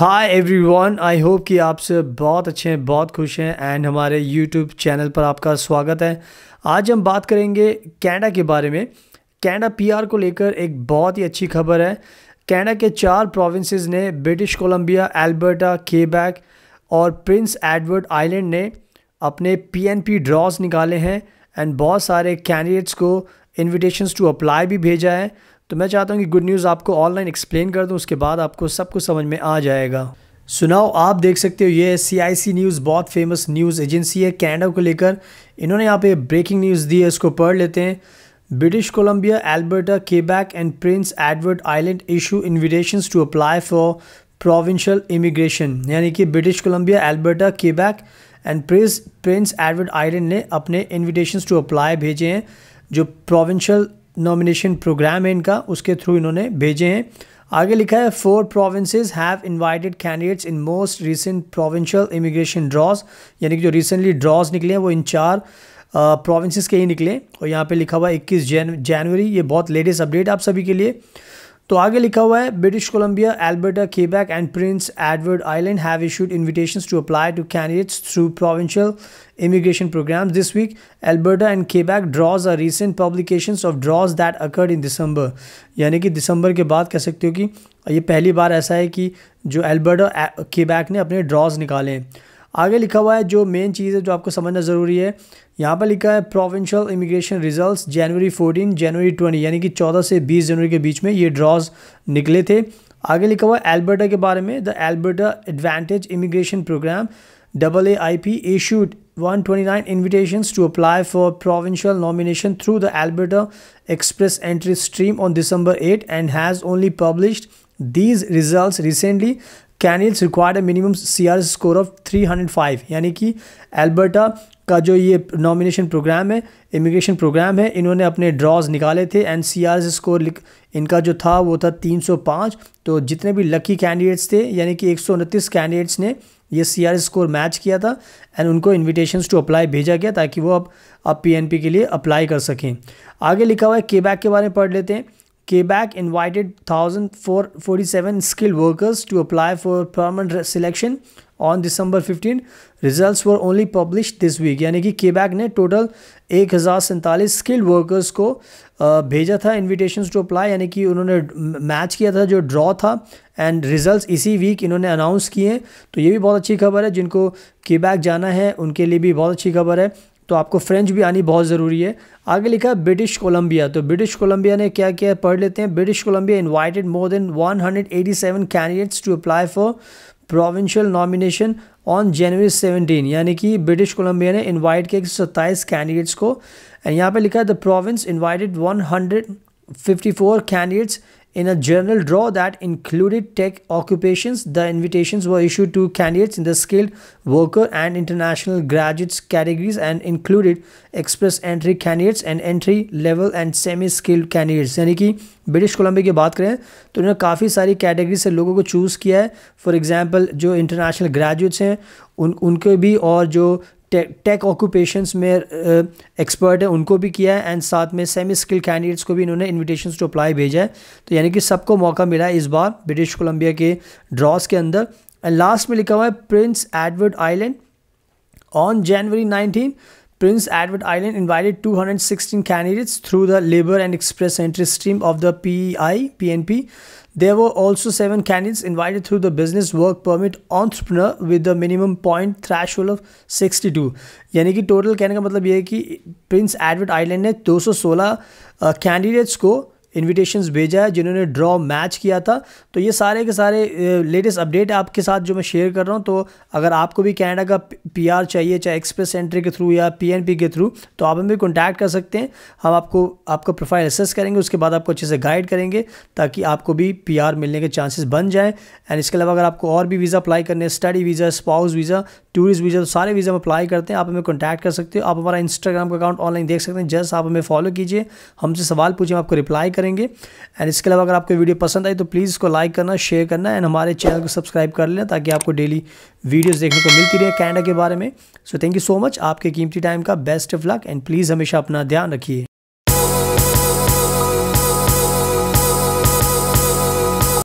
Hi everyone I hope कि आप सब बहुत अच्छे हैं बहुत खुश हैं एंड हमारे यूट्यूब चैनल पर आपका स्वागत है आज हम बात करेंगे कैनेडा के बारे में कैनेडा पीआर को लेकर एक बहुत ही अच्छी खबर है कैनेडा के चार प्रोविंसेस ने ब्रिटिश कोलंबिया एल्बर्टा केबैक और प्रिंस एडवर्ड आइलैंड ने अपने पी ड्रॉज निकाले हैं एंड बहुत सारे कैंडिडेट्स को इन्विटेशन टू अप्लाई भी भेजा है तो मैं चाहता हूँ कि गुड न्यूज़ आपको ऑनलाइन एक्सप्लेन कर दूँ उसके बाद आपको सब कुछ समझ में आ जाएगा सुनाओ आप देख सकते हो ये सी आई सी न्यूज़ बहुत फेमस न्यूज़ एजेंसी है कैनेडा को लेकर इन्होंने यहाँ पे ब्रेकिंग न्यूज़ दी है इसको पढ़ लेते हैं British Columbia Alberta Quebec and Prince Edward Island issue invitations to apply for provincial immigration यानी कि British Columbia Alberta Quebec and Prince Prince Edward Island ने अपने इन्विटेशन टू अप्लाई भेजे हैं जो प्रोविंशियल नॉमिनेशन प्रोग्राम है इनका उसके थ्रू इन्होंने भेजे हैं आगे लिखा है four provinces have invited candidates in most recent provincial immigration draws यानी कि जो रिसेंटली ड्रॉज निकले हैं वो इन चार प्रोविंसेस के ही निकले और यहाँ पे लिखा हुआ 21 जन जनवरी ये बहुत लेटेस्ट अपडेट आप सभी के लिए तो आगे लिखा हुआ है British Columbia Alberta Quebec and Prince Edward Island have issued invitations to apply to candidates through provincial immigration programme this week Alberta and Quebec draws are recent publication of draws that occurred in December यानी कि दिसंबर के बाद कह सकते हो कि ये पहली बार ऐसा है कि जो एल्बर्टा केबैक ने अपने ड्रॉज निकाले हैं आगे लिखा हुआ है जो मेन चीज़ है जो आपको समझना ज़रूरी है यहाँ पर लिखा है provincial immigration results January 14 January 20 यानी कि 14 से 20 जनवरी के बीच में ये ड्रॉज निकले थे आगे लिखा हुआ है एल्बर्टा के बारे में the Alberta advantage immigration programme double A I P issued 129 invitations to apply for provincial nomination through the Alberta express entry stream on December eight and has only published these results recently. कैनिल्स required a minimum C R score of 305 यानी कि Alberta का जो ये nomination programme है immigration programme है इन्होंने अपने ड्रॉज निकाले थे एंड सी आर स्कोर इनका जो था वो था 305 तो जितने भी लकी कैंडिडेट्स थे यानी कि एक कैंडिडेट्स ने ये सी आर स्कोर मैच किया था एंड उनको इन्विटेशन टू अप्लाई भेजा गया ताकि वो अब अब पी के लिए अप्लाई कर सकें आगे लिखा हुआ है के बैक के बारे में पढ़ लेते हैं Quebec invited 1,047 skilled workers to apply for permanent selection on December 15. Results were only published this week. यानी कि Quebec ने total एक हज़ार स्किल्ड वर्कर्स को भेजा था invitations to apply. यानी कि उन्होंने match किया था जो draw था and results इसी week इन्होंने announce किए तो ये भी बहुत अच्छी खबर है जिनको Quebec जाना है उनके लिए भी बहुत अच्छी खबर है तो आपको फ्रेंच भी आनी बहुत ज़रूरी है आगे लिखा है ब्रिटिश कोलंबिया तो ब्रिटिश कोलंबिया ने क्या किया पढ़ लेते हैं British Columbia invited more than 187 candidates to apply for provincial nomination on January 17 यानी कि ब्रिटिश कोलंबिया ने इनवाइट किया एक कैंडिडेट्स को एंड यहाँ पर लिखा है the province invited one candidates In a general draw that included tech occupations, the invitations were issued to candidates in the skilled worker and international graduates categories and included express entry candidates and entry level and semi skilled candidates yani ki british columbia ki baat kare to unhone kafi sari category se logo ko choose kiya hai for example jo international graduates hain un unke bhi aur jo tech occupations में expert uh, है उनको भी किया है and साथ में semi skill candidates को भी इन्होंने इन्विटेशन टू अप्लाई भेजा है तो यानी कि सबको मौका मिला है इस बार ब्रिटिश कोलंबिया के ड्रॉस के अंदर एंड लास्ट में लिखा हुआ है Prince Edward Island on January nineteen Prince Edward Island invited 216 candidates through the Labour and Express entry stream of the PEI PNP. There were also seven candidates invited through the Business Work Permit Entrepreneur with the minimum point threshold of 62. यानी कि total कहने का मतलब ये है कि Prince Edward Island ने 216 uh, candidates को इनविटेशंस भेजा है जिन्होंने ड्रॉ मैच किया था तो ये सारे के सारे लेटेस्ट अपडेट आपके साथ जो मैं शेयर कर रहा हूँ तो अगर आपको भी कैनेडा का पीआर चाहिए चाहे एक्सप्रेस एंट्री के थ्रू या पीएनपी के थ्रू तो आप हमें कॉन्टैक्ट कर सकते हैं हम आपको आपका प्रोफाइल एसेस करेंगे उसके बाद आपको अच्छे से गाइड करेंगे ताकि आपको भी पी मिलने के चांसेस बन जाएँ एंड इसके अलावा अगर आपको और भी वीज़ा अप्लाई करने study visa spouse visa tourist visa तो सारे वीज़ा में अप्लाई करते हैं आप हमें कॉन्टैक्ट कर सकते हो आप हमारा इंस्टाग्राम का अकाउंट ऑनलाइन देख सकते हैं जस्ट आप हमें फॉलो कीजिए हमसे सवाल पूछें आपको रिप्लाई करेंगे एंड इसके अलावा अगर आपको वीडियो पसंद आई तो प्लीज़ इसको लाइक करना शेयर करना एंड हमारे चैनल को सब्सक्राइब कर लेना ताकि आपको डेली वीडियोज़ देखने को मिलती रहे कैनेडा के बारे में so thank you so much आपके कीमती टाइम का best of luck and please हमेशा अपना ध्यान रखिए